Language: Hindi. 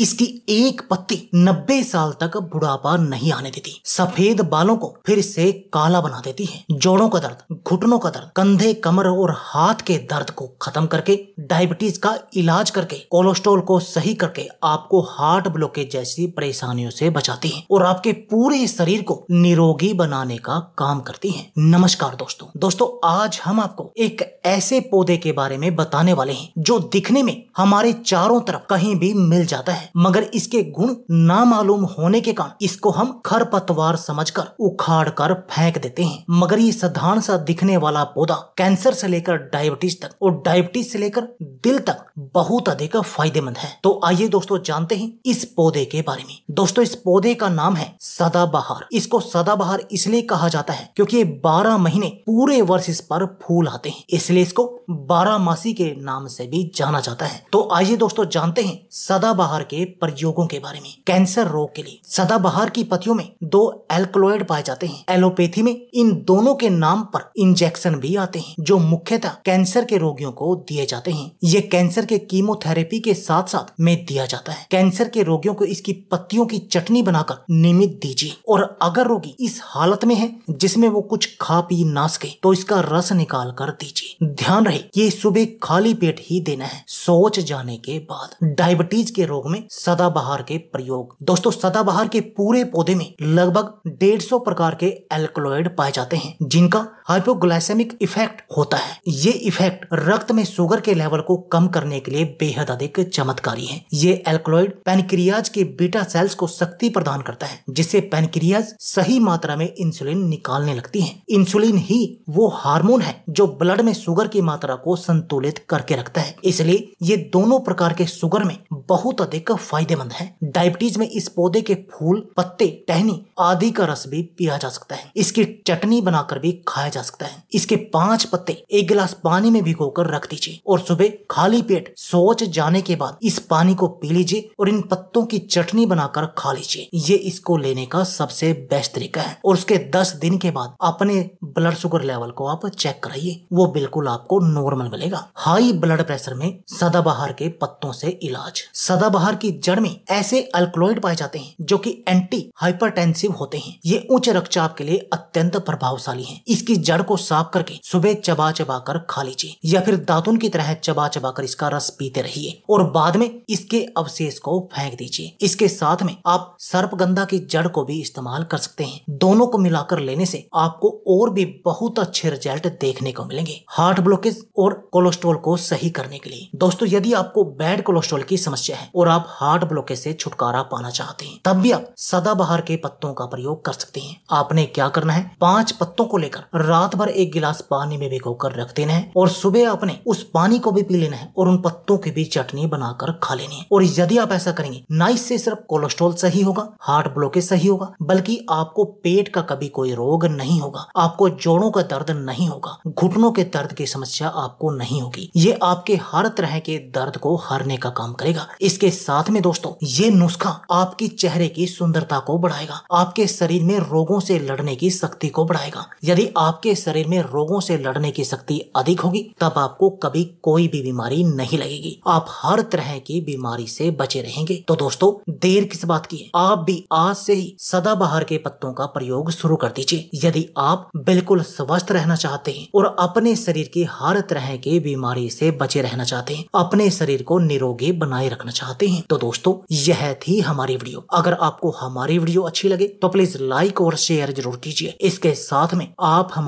इसकी एक पत्ती नब्बे साल तक बुढ़ापा नहीं आने देती सफेद बालों को फिर से काला बना देती है जोड़ों का दर्द घुटनों का दर्द कंधे कमर और हाथ के दर्द को खत्म करके डायबिटीज का इलाज करके कोलेस्ट्रोल को सही करके आपको हार्ट ब्लॉकेज जैसी परेशानियों से बचाती है और आपके पूरे शरीर को निरोगी बनाने का काम करती है नमस्कार दोस्तों दोस्तों आज हम आपको एक ऐसे पौधे के बारे में बताने वाले हैं जो दिखने में हमारे चारों तरफ कहीं भी मिल जाता है मगर इसके गुण ना मालूम होने के कारण इसको हम खरपतवार समझकर उखाड़ कर फेंक देते हैं मगर ये साधारण सा दिखने वाला पौधा कैंसर से लेकर डायबिटीज तक और डायबिटीज से लेकर दिल तक बहुत अधिक फायदेमंद है तो आइए दोस्तों जानते हैं इस पौधे के बारे में दोस्तों इस पौधे का नाम है सदाबहार इसको सदाबहार इसलिए कहा जाता है क्योंकि ये बारह महीने पूरे वर्ष इस पर फूल आते हैं इसलिए इसको बारह मासी के नाम से भी जाना जाता है तो आइए दोस्तों जानते हैं सदाबहार के के प्रयोगों के बारे में कैंसर रोग के लिए सदाबहार की पतियों में दो एल्कोलोइड पाए जाते हैं एलोपैथी में इन दोनों के नाम पर इंजेक्शन भी आते हैं जो मुख्यतः कैंसर के रोगियों को दिए जाते हैं ये कैंसर के कीमोथेरेपी के साथ साथ में दिया जाता है कैंसर के रोगियों को इसकी पत्तियों की चटनी बनाकर नियमित दीजिए और अगर रोगी इस हालत में है जिसमें वो कुछ खा पी ना सके तो इसका रस निकाल कर दीजिए ध्यान रहे ये सुबह खाली पेट ही देना है सोच जाने के बाद डायबिटीज के रोग में सदाबहार के प्रयोग दोस्तों सदाबहार के पूरे पौधे में लगभग डेढ़ सौ प्रकार के एल्कलॉइड पाए जाते हैं जिनका हाइपोग्लाइसेमिक इफेक्ट होता है ये इफेक्ट रक्त में शुगर के लेवल को कम करने के लिए बेहद अधिक चमत्कारी है ये एल्कोलॉइड पेनक्रियाज के बीटा सेल्स को शक्ति प्रदान करता है जिससे पेनक्रियाज सही मात्रा में इंसुलिन निकालने लगती है इंसुलिन ही वो हार्मोन है जो ब्लड में शुगर की मात्रा को संतुलित करके रखता है इसलिए ये दोनों प्रकार के शुगर में बहुत अधिक फायदेमंद है डायबिटीज में इस पौधे के फूल पत्ते टहनी आदि का रस भी पिया जा सकता है इसकी चटनी बनाकर भी खाया जा जा सकता है इसके पांच पत्ते एक गिलास पानी में कर रख दीजिए और सुबह खाली पेट सोच जाने के बाद इस पानी को पी लीजिए और इन पत्तों की चटनी बनाकर खा लीजिए ये इसको लेने का सबसे बेस्ट तरीका है और उसके दस दिन के बाद अपने ब्लड शुगर लेवल को आप चेक कराइए वो बिल्कुल आपको नॉर्मल मिलेगा हाई ब्लड प्रेशर में सदाबहार के पत्तों से इलाज सदाबहार की जड़ में ऐसे अल्कोलॉइड पाए जाते हैं जो कि एंटी हाइपरटेंसिव होते हैं ये उच्च रक्तचाप के लिए अत्यंत प्रभावशाली है इसकी जड़ को साफ करके सुबह चबा चबा कर खा लीजिए या फिर दातुन की तरह चबा चबा कर इसका रस पीते रहिए और बाद में इसके अवशेष को फेंक दीजिए इसके साथ में आप सर्पगंधा की जड़ को भी इस्तेमाल कर सकते हैं दोनों को मिलाकर लेने से आपको और भी बहुत अच्छे रिजल्ट देखने को मिलेंगे हार्ट ब्लॉकेज और कोलेस्ट्रोल को सही करने के लिए दोस्तों यदि आपको बैड कोलेस्ट्रोल की समस्या है और आप हार्ट ब्लॉकेज से छुटकारा पाना चाहते हैं तब भी आप सदाबहार के पत्तों का प्रयोग कर सकते हैं आपने क्या करना है पांच पत्तों को लेकर रात भर एक गिलास पानी में भिगो कर रख देना है और सुबह अपने उस पानी को भी पी लेना है और उन पत्तों की भी चटनी बनाकर खा लेनी है और यदि आप ऐसा करेंगे नाइस से सिर्फ कोलेस्ट्रोल सही होगा हार्ट ब्लॉकेज सही होगा बल्कि आपको पेट का कभी कोई रोग नहीं होगा आपको जोड़ों का दर्द नहीं होगा घुटनों के दर्द की समस्या आपको नहीं होगी ये आपके हर तरह के दर्द को हारने का काम करेगा इसके साथ में दोस्तों ये नुस्खा आपकी चेहरे की सुंदरता को बढ़ाएगा आपके शरीर में रोगों से लड़ने की शक्ति को बढ़ाएगा यदि आपके आपके शरीर में रोगों से लड़ने की शक्ति अधिक होगी तब आपको कभी कोई भी बीमारी नहीं लगेगी आप हर तरह की बीमारी से बचे रहेंगे तो दोस्तों देर किस बात की है आप भी आज से ही सदाबहार के पत्तों का प्रयोग शुरू कर दीजिए यदि आप बिल्कुल स्वस्थ रहना चाहते हैं और अपने शरीर की हर तरह की बीमारी से बचे रहना चाहते हैं अपने शरीर को निरोगी बनाए रखना चाहते हैं तो दोस्तों यह थी हमारी वीडियो अगर आपको हमारी वीडियो अच्छी लगे तो प्लीज लाइक और शेयर जरूर कीजिए इसके साथ में आप हमारे